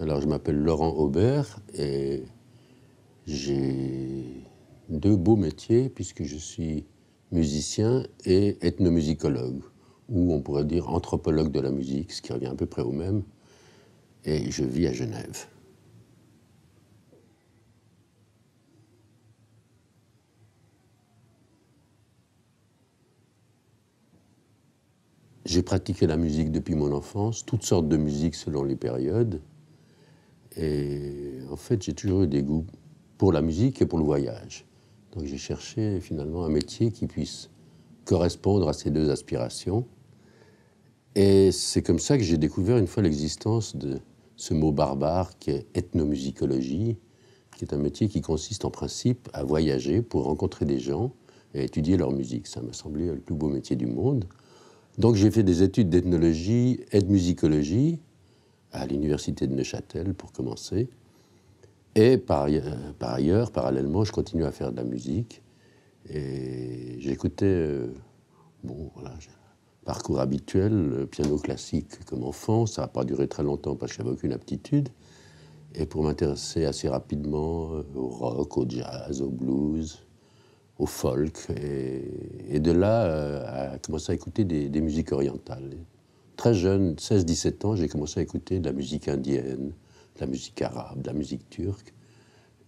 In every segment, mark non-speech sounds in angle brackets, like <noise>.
Alors, je m'appelle Laurent Aubert et j'ai deux beaux métiers puisque je suis musicien et ethnomusicologue ou on pourrait dire anthropologue de la musique, ce qui revient à peu près au même, et je vis à Genève. J'ai pratiqué la musique depuis mon enfance, toutes sortes de musiques selon les périodes. Et en fait, j'ai toujours eu des goûts pour la musique et pour le voyage. Donc j'ai cherché finalement un métier qui puisse correspondre à ces deux aspirations. Et c'est comme ça que j'ai découvert une fois l'existence de ce mot barbare qui est ethnomusicologie, qui est un métier qui consiste en principe à voyager pour rencontrer des gens et étudier leur musique. Ça m'a semblé le plus beau métier du monde. Donc j'ai fait des études d'ethnologie et de musicologie à l'université de Neuchâtel pour commencer. Et par, euh, par, ailleurs, parallèlement, je continue à faire de la musique. Et j'écoutais, euh, bon, voilà, parcours habituel, piano classique comme enfant, ça n'a pas duré très longtemps parce que j'avais aucune aptitude. Et pour m'intéresser assez rapidement euh, au rock, au jazz, au blues, au folk. Et, de là, euh, à commencer à écouter des, musiques orientales. très jeune, 16-17 ans, j'ai commencé à écouter de la musique indienne, de la musique arabe, de la musique turque.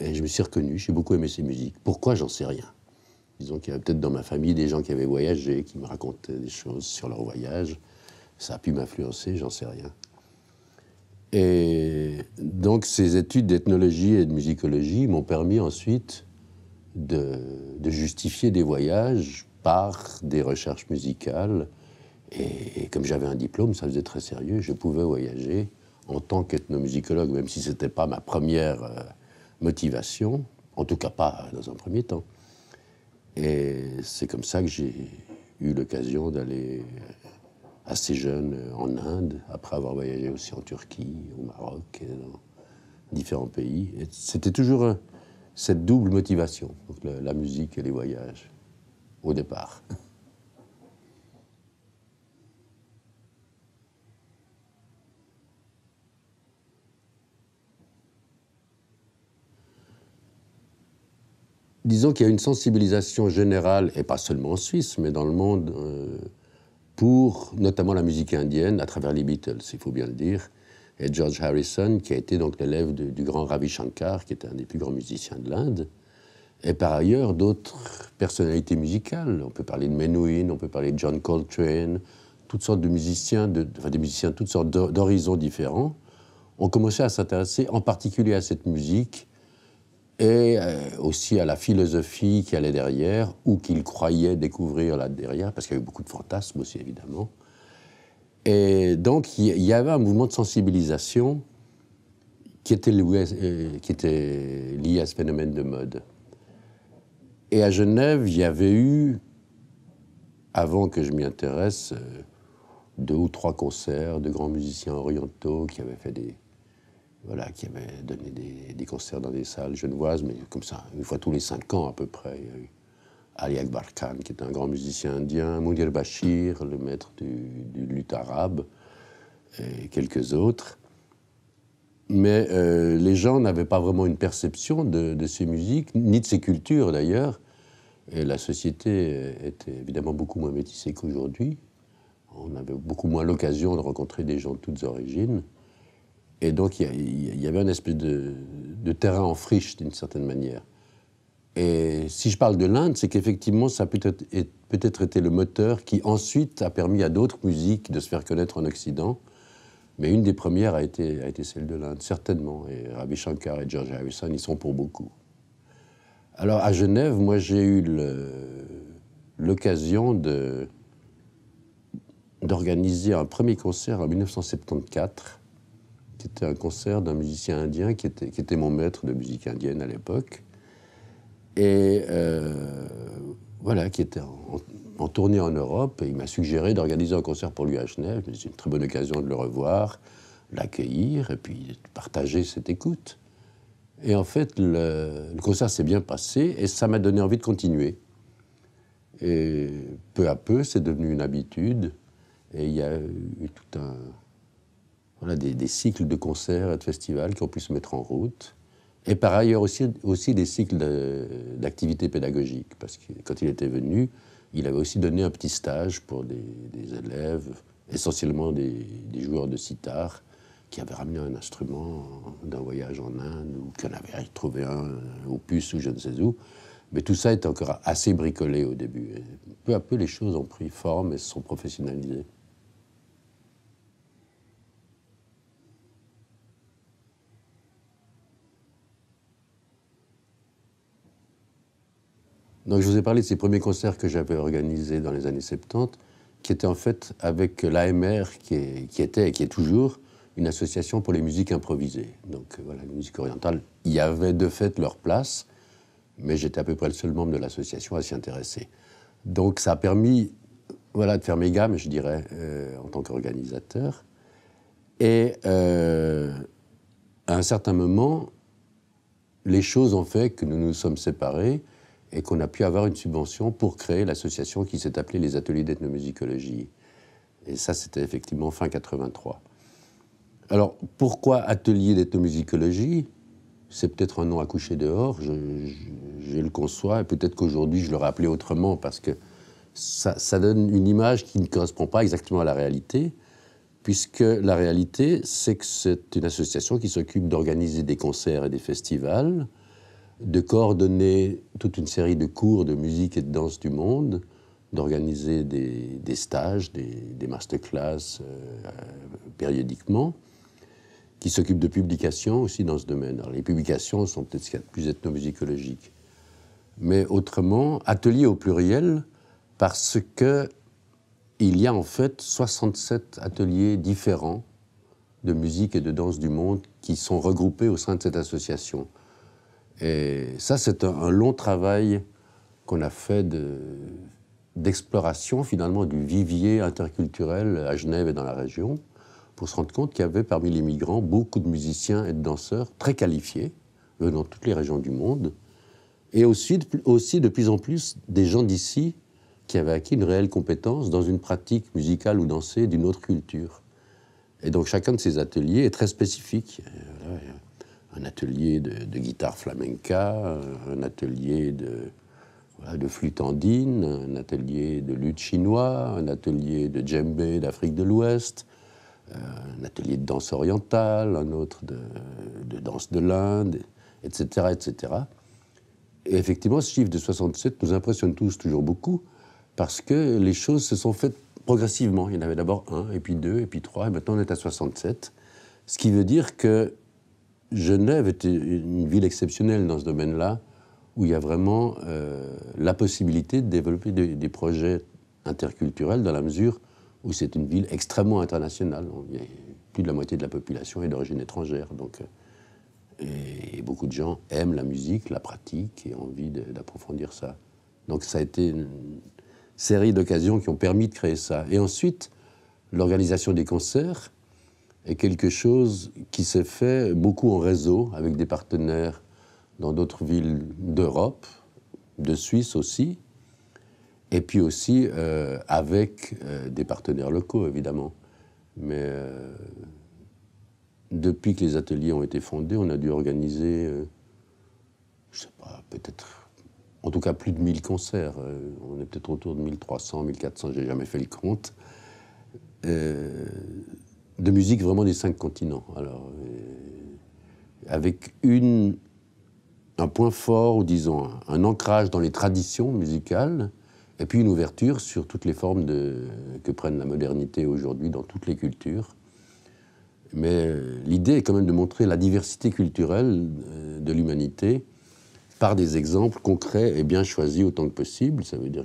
Et je me suis reconnu, j'ai beaucoup aimé ces musiques. Pourquoi, j'en sais rien. Disons qu'il y avait peut-être dans ma famille des gens qui avaient voyagé, qui me racontaient des choses sur leur voyage. Ça a pu m'influencer, j'en sais rien. Et donc ces études d'ethnologie et de musicologie m'ont permis ensuite de, justifier des voyages par des recherches musicales. Et, et comme j'avais un diplôme, ça faisait très sérieux, je pouvais voyager en tant qu'ethnomusicologue, même si ce n'était pas ma première euh, motivation, en tout cas pas dans un premier temps. Et c'est comme ça que j'ai eu l'occasion d'aller assez jeune en Inde, après avoir voyagé aussi en Turquie, au Maroc et dans différents pays. C'était toujours cette double motivation, la musique et les voyages, au départ. disons qu'il y a une sensibilisation générale, et pas seulement en Suisse, mais dans le monde, euh, pour notamment la musique indienne, à travers les Beatles, il faut bien le dire, et George Harrison, qui a été donc l'élève du grand Ravi Shankar, qui était un des plus grands musiciens de l'Inde, et par ailleurs d'autres personnalités musicales. On peut parler de Menuhin, on peut parler de John Coltrane, toutes sortes de musiciens, enfin des musiciens de toutes sortes d'horizons différents, ont commencé à s'intéresser en particulier à cette musique et euh, aussi à la philosophie qui allait derrière, ou qu'il croyait découvrir là derrière, parce qu'il y avait beaucoup de fantasmes aussi, évidemment. Et donc, il y avait un mouvement de sensibilisation qui était, euh, qui était lié à ce phénomène de mode. Et à Genève, il y avait eu, avant que je m'y intéresse, euh, deux ou trois concerts de grands musiciens orientaux qui avaient fait des, voilà, qui avait donné des, concerts dans des salles genevoises, mais comme ça, une fois tous les cinq ans à peu près. Il y a eu Ali Akbar Khan, qui est un grand musicien indien, Moudir Bashir, le maître du, luth arabe, et quelques autres. Mais euh, les gens n'avaient pas vraiment une perception de, de, ces musiques, ni de ces cultures d'ailleurs. Et la société était évidemment beaucoup moins métissée qu'aujourd'hui. On avait beaucoup moins l'occasion de rencontrer des gens de toutes origines. Et donc, il y, avait un espèce de, terrain en friche, d'une certaine manière. Et si je parle de l'Inde, c'est qu'effectivement, ça a peut-être été le moteur qui ensuite a permis à d'autres musiques de se faire connaître en Occident. Mais une des premières a été, a été celle de l'Inde, certainement. Et Ravi Shankar et George Harrison y sont pour beaucoup. Alors, à Genève, moi, j'ai eu l'occasion d'organiser un premier concert en 1974 c'était un concert d'un musicien indien qui était, qui était mon maître de musique indienne à l'époque. Et euh, voilà, qui était en, tournée en Europe. Et il m'a suggéré d'organiser un concert pour lui à Genève. C'est une très bonne occasion de le revoir, l'accueillir et puis partager cette écoute. Et en fait, le, le concert s'est bien passé et ça m'a donné envie de continuer. Et peu à peu, c'est devenu une habitude. Et il y a eu tout un, des, des, cycles de concerts et de festivals pu se mettre en route. Et par ailleurs aussi, des cycles d'activités pédagogiques, parce que quand il était venu, il avait aussi donné un petit stage pour des, élèves, essentiellement des, joueurs de sitar, qui avaient ramené un instrument d'un voyage en Inde, ou qui en avaient trouvé un au puce ou je ne sais où. Mais tout ça était encore assez bricolé au début. peu à peu, les choses ont pris forme et se sont professionnalisées. Donc je vous ai parlé de ces premiers concerts que j'avais organisés dans les années 70, qui étaient en fait avec l'AMR, qui, était et qui est toujours une association pour les musiques improvisées. Donc euh, voilà, les musiques orientales y avait de fait leur place, mais j'étais à peu près le seul membre de l'association à s'y intéresser. Donc ça a permis voilà, de faire mes gammes, je dirais, euh, en tant qu'organisateur. Et euh, à un certain moment, les choses ont fait que nous nous sommes séparés et qu'on a pu avoir une subvention pour créer l'association qui s'est appelée les Ateliers d'ethnomusicologie. Et ça, c'était effectivement fin 83. Alors, pourquoi Ateliers d'ethnomusicologie C'est peut-être un nom à coucher dehors, je, le conçois, et peut-être qu'aujourd'hui, je l'aurais appelé autrement, parce que ça, donne une image qui ne correspond pas exactement à la réalité, puisque la réalité, c'est que c'est une association qui s'occupe d'organiser des concerts et des festivals, de coordonner toute une série de cours de musique et de danse du monde, d'organiser des, stages, des, des masterclass euh, euh, périodiquement, qui s'occupent de publications aussi dans ce domaine. les publications sont peut-être ce qu'il plus ethnomusicologique. Mais autrement, ateliers au pluriel, parce que il y a en fait 67 ateliers différents de musique et de danse du monde qui sont regroupés au sein de cette association. Et ça, c'est un, long travail qu'on a fait d'exploration finalement du vivier interculturel à Genève et dans la région, pour se rendre compte qu'il y avait parmi les migrants beaucoup de musiciens et de danseurs très qualifiés, venant de toutes les régions du monde, et aussi aussi de plus en plus des gens d'ici qui avaient acquis une réelle compétence dans une pratique musicale ou dansée d'une autre culture. Et donc chacun de ces ateliers est très spécifique un atelier de, guitare flamenca, un atelier de, flûte andine, un atelier de lutte chinois, un atelier de djembé d'Afrique de l'Ouest, euh, un atelier de danse orientale, un autre de, de danse de l'Inde, etc., etc. Et effectivement, ce chiffre de 67 nous impressionne tous toujours beaucoup parce que les choses se sont faites progressivement. Il y en avait d'abord un, et puis deux, et puis trois, et maintenant on est à 67. Ce qui veut dire que Genève était une ville exceptionnelle dans ce domaine-là, où il y a vraiment euh, la possibilité de développer des, projets interculturels dans la mesure où c'est une ville extrêmement internationale. plus de la moitié de la population est d'origine étrangère, donc euh, et, beaucoup de gens aiment la musique, la pratique, et ont envie d'approfondir ça. Donc ça a été une série d'occasions qui ont permis de créer ça. Et ensuite, l'organisation des concerts est quelque chose qui s'est fait beaucoup en réseau avec des partenaires dans d'autres villes d'Europe, de Suisse aussi, et puis aussi euh, avec euh, des partenaires locaux, évidemment. Mais euh, depuis que les ateliers ont été fondés, on a dû organiser, je ne sais pas, peut-être, en tout cas plus de 1000 concerts. on est peut-être autour de 1300, 1400, n'ai jamais fait le compte de musique vraiment des cinq continents. Alors, euh, avec une, un point fort, ou disons un, ancrage dans les traditions musicales, et puis une ouverture sur toutes les formes de, que prennent la modernité aujourd'hui dans toutes les cultures. Mais euh, l'idée est quand même de montrer la diversité culturelle euh, de l'humanité par des exemples concrets et bien choisis autant que possible. Ça veut dire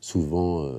souvent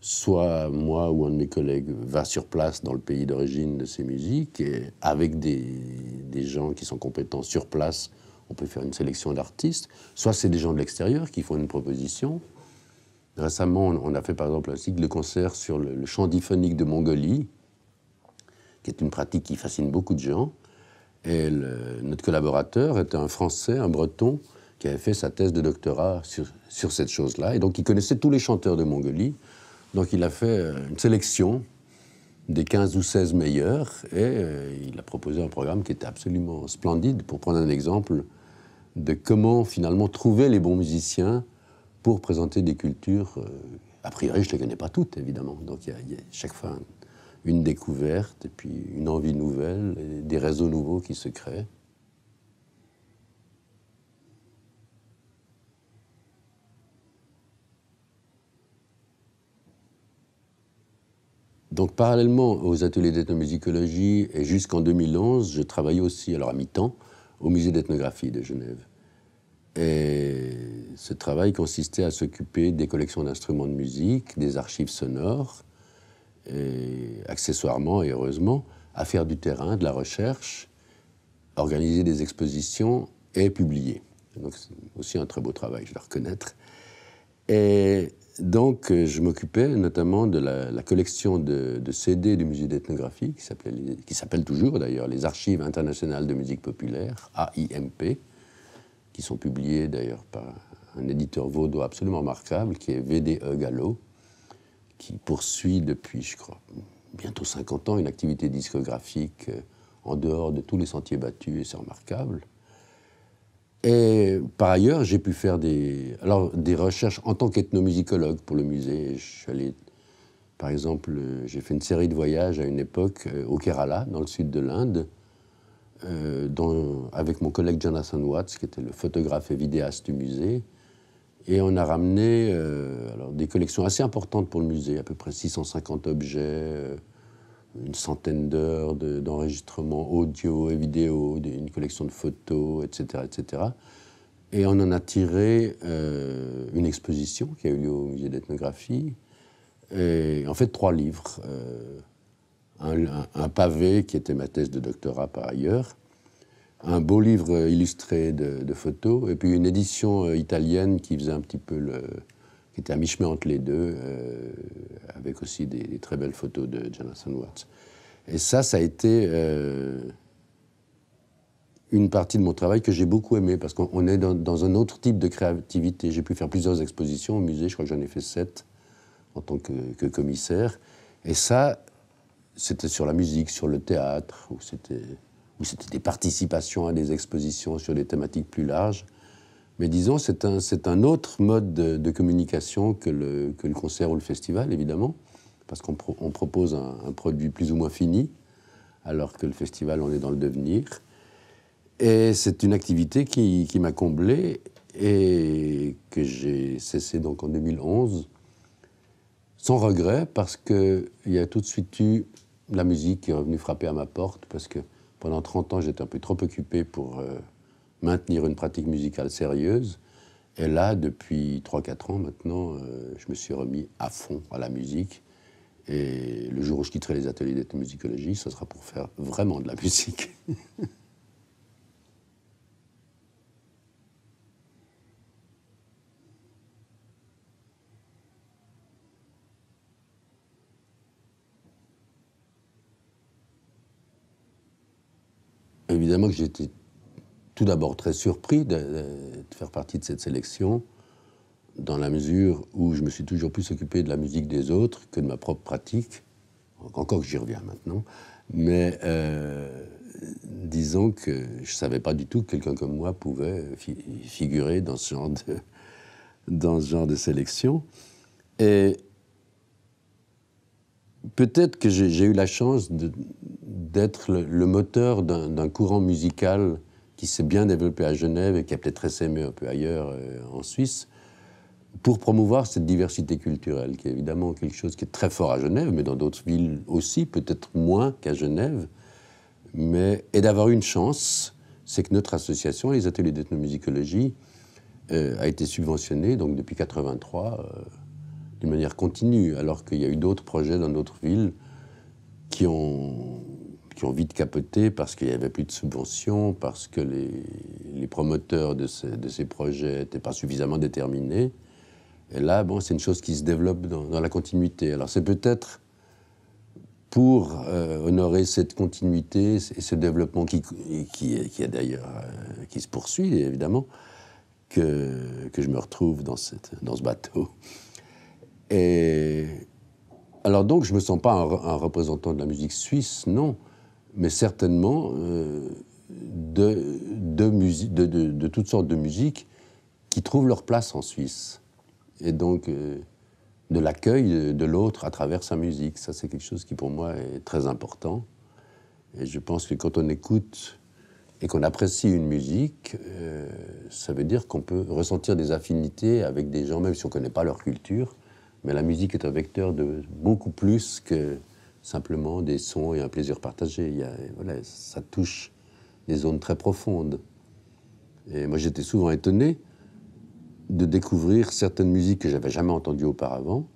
soit moi ou un de mes collègues va sur place dans le pays d'origine de ces musiques, et avec des, gens qui sont compétents sur place, on peut faire une sélection d'artistes, soit c'est des gens de l'extérieur qui font une proposition. Récemment, on a fait par exemple un cycle de concerts sur le, chant diphonique de Mongolie, qui est une pratique qui fascine beaucoup de gens. Et notre collaborateur était un Français, un Breton, qui avait fait sa thèse de doctorat sur, sur cette chose-là, et donc il connaissait tous les chanteurs de Mongolie. Donc il a fait euh, une sélection des 15 ou 16 meilleurs et euh, il a proposé un programme qui était absolument splendide pour prendre un exemple de comment finalement trouver les bons musiciens pour présenter des cultures. Euh, a priori, je ne les connais pas toutes, évidemment. Donc il y, a chaque fois une découverte et puis une envie nouvelle, des réseaux nouveaux qui se créent. parallèlement aux ateliers d'ethnomusicologie et jusqu'en 2011, je travaillais aussi, alors à mi-temps, au musée d'ethnographie de Genève. Et ce travail consistait à s'occuper des collections d'instruments de musique, des archives sonores, accessoirement et heureusement, à faire du terrain, de la recherche, organiser des expositions et publier. c'est aussi un très beau travail, je dois reconnaître. Et donc, euh, je m'occupais notamment de la, collection de, de, CD du musée d'ethnographie, qui s'appelle toujours d'ailleurs les Archives internationales de musique populaire, AIMP, qui sont publiées d'ailleurs par un éditeur vaudois absolument remarquable, qui est VDE Gallo, qui poursuit depuis, je crois, bientôt 50 ans une activité discographique euh, en dehors de tous les sentiers battus, et c'est remarquable. Et par ailleurs, j'ai pu faire des, alors, des recherches en tant qu'ethnomusicologue pour le musée. par exemple, euh, j'ai fait une série de voyages à une époque euh, au Kerala, dans le sud de l'Inde, euh, avec mon collègue Jonathan Watts, qui était le photographe et vidéaste du musée. Et on a ramené alors, des collections assez importantes pour le musée, à peu près 650 objets une centaine d'heures d'enregistrements audio et vidéo, une collection de photos, etc. etc. Et on en a tiré euh, une exposition qui a eu lieu au musée d'ethnographie, et en fait trois livres. Euh, un, pavé qui était ma thèse de doctorat par ailleurs, un beau livre illustré de photos, et puis une édition euh, italienne qui faisait un petit peu le, c'était à mi-chemin entre les deux, euh, avec aussi des, très belles photos de Jonathan Watts. Et ça, ça a été euh, une partie de mon travail que j'ai beaucoup aimé, parce qu'on est dans, un autre type de créativité. J'ai pu faire plusieurs expositions au musée, je crois que j'en ai fait sept en tant que, que commissaire. Et ça, c'était sur la musique, sur le théâtre, ou c'était des participations à des expositions sur des thématiques plus larges. Mais disons, c'est un, un, autre mode de, communication que le, que le, concert ou le festival, évidemment, parce qu'on propose un, produit plus ou moins fini, alors que le festival, on est dans le devenir. Et c'est une activité qui, m'a comblé et que j'ai cessé donc en 2011, sans regret, parce qu'il y a tout de suite eu la musique qui est revenue frapper à ma porte, parce que pendant 30 ans, j'étais un peu trop occupé pour, euh, maintenir une pratique musicale sérieuse. Et là, depuis 3-4 ans maintenant, euh, je me suis remis à fond à la musique. Et le jour où je quitterai les ateliers d'ethnomusicologie, ce sera pour faire vraiment de la musique. <laughs> Évidemment que j'étais tout d'abord très surpris de, faire partie de cette sélection, dans la mesure où je me suis toujours plus occupé de la musique des autres que de ma propre pratique, encore que j'y reviens maintenant, mais euh, disons que je ne savais pas du tout que quelqu'un comme moi pouvait figurer dans ce, genre de, dans ce genre de sélection. Et peut-être que j'ai eu la chance d'être le, moteur d'un courant musical qui s'est bien développé à Genève et qui a peut-être essaimé un peu ailleurs euh, en Suisse, pour promouvoir cette diversité culturelle, qui est évidemment quelque chose qui est très fort à Genève, mais dans d'autres villes aussi, peut-être moins qu'à Genève, mais, et d'avoir une chance, c'est que notre association, les ateliers d'ethnomusicologie, euh, a été subventionnée donc depuis 83 de euh, d'une manière continue, alors qu'il y a eu d'autres projets dans d'autres villes qui ont qui ont vite capoté parce qu'il n'y avait plus de subventions, parce que les, promoteurs de ces, projets n'étaient pas suffisamment déterminés. Et là, bon, c'est une chose qui se développe dans, la continuité. Alors c'est peut-être pour euh, honorer cette continuité et ce développement qui, qui, est d'ailleurs, euh, qui se poursuit évidemment, que, je me retrouve dans, dans ce bateau. Et alors donc, je ne me sens pas un, représentant de la musique suisse, non mais certainement euh, de, de, toutes sortes de musiques qui trouvent leur place en Suisse. Et donc, euh, de l'accueil de l'autre à travers sa musique. Ça, c'est quelque chose qui, pour moi, est très important. Et je pense que quand on écoute et qu'on apprécie une musique, euh, ça veut dire qu'on peut ressentir des affinités avec des gens, même si on ne connaît pas leur culture. Mais la musique est un vecteur de beaucoup plus que simplement des sons et un plaisir partagé. Il y voilà, ça touche des zones très profondes. Et moi, j'étais souvent étonné de découvrir certaines musiques que j'avais jamais entendues auparavant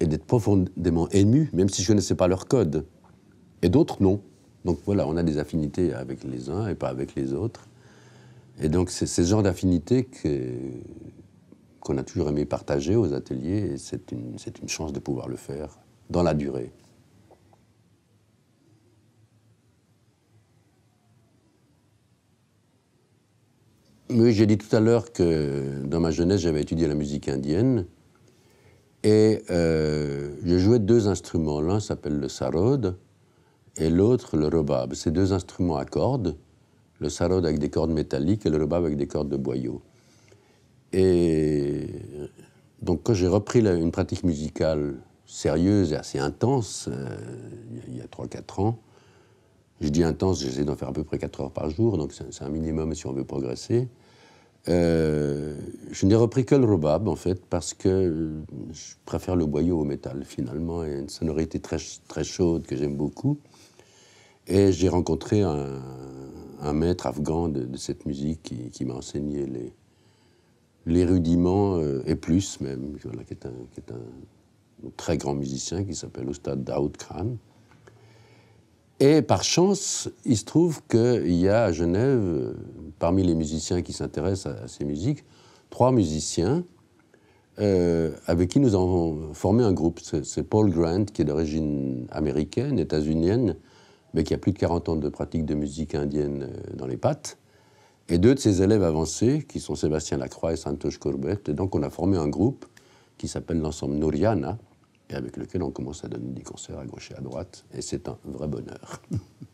et d'être profondément ému, même si je ne connaissais pas leur code. Et d'autres, non. Donc voilà, on a des affinités avec les uns et pas avec les autres. Et donc, c'est ce genre d'affinités qu'on a toujours aimé partager aux ateliers, et c'est une chance de pouvoir le faire dans la durée. Oui, j'ai dit tout à l'heure que dans ma jeunesse, j'avais étudié la musique indienne et euh, je jouais deux instruments. L'un s'appelle le sarod et l'autre le rebab. C'est deux instruments à cordes, le sarod avec des cordes métalliques et le rebab avec des cordes de boyau. Et donc quand j'ai repris une pratique musicale sérieuse et assez intense, euh, il y a 3-4 ans. Je dis intense, j'essaie d'en faire à peu près 4 heures par jour, donc c'est un minimum si on veut progresser. Euh, je n'ai repris que le robab, en fait, parce que euh, je préfère le boyau au métal, finalement, et une sonorité très, très chaude que j'aime beaucoup. Et j'ai rencontré un, maître afghan de, cette musique qui, m'a enseigné les, rudiments, et plus même, qui est qui est un très grand musicien qui s'appelle Ostad Daoud Khan. Et par chance, il se trouve qu'il y a à Genève, parmi les musiciens qui s'intéressent à, ces musiques, trois musiciens euh, avec qui nous avons formé un groupe. C'est Paul Grant, qui est d'origine américaine, états-unienne, mais qui a plus de 40 ans de pratique de musique indienne euh, dans les pattes, et deux de ses élèves avancés, qui sont Sébastien Lacroix et Santosh Corbett. Et donc on a formé un groupe qui s'appelle l'ensemble Nouriana, et avec lequel on commence à donner des concerts à gauche et à droite, et c'est un vrai bonheur. <laughs>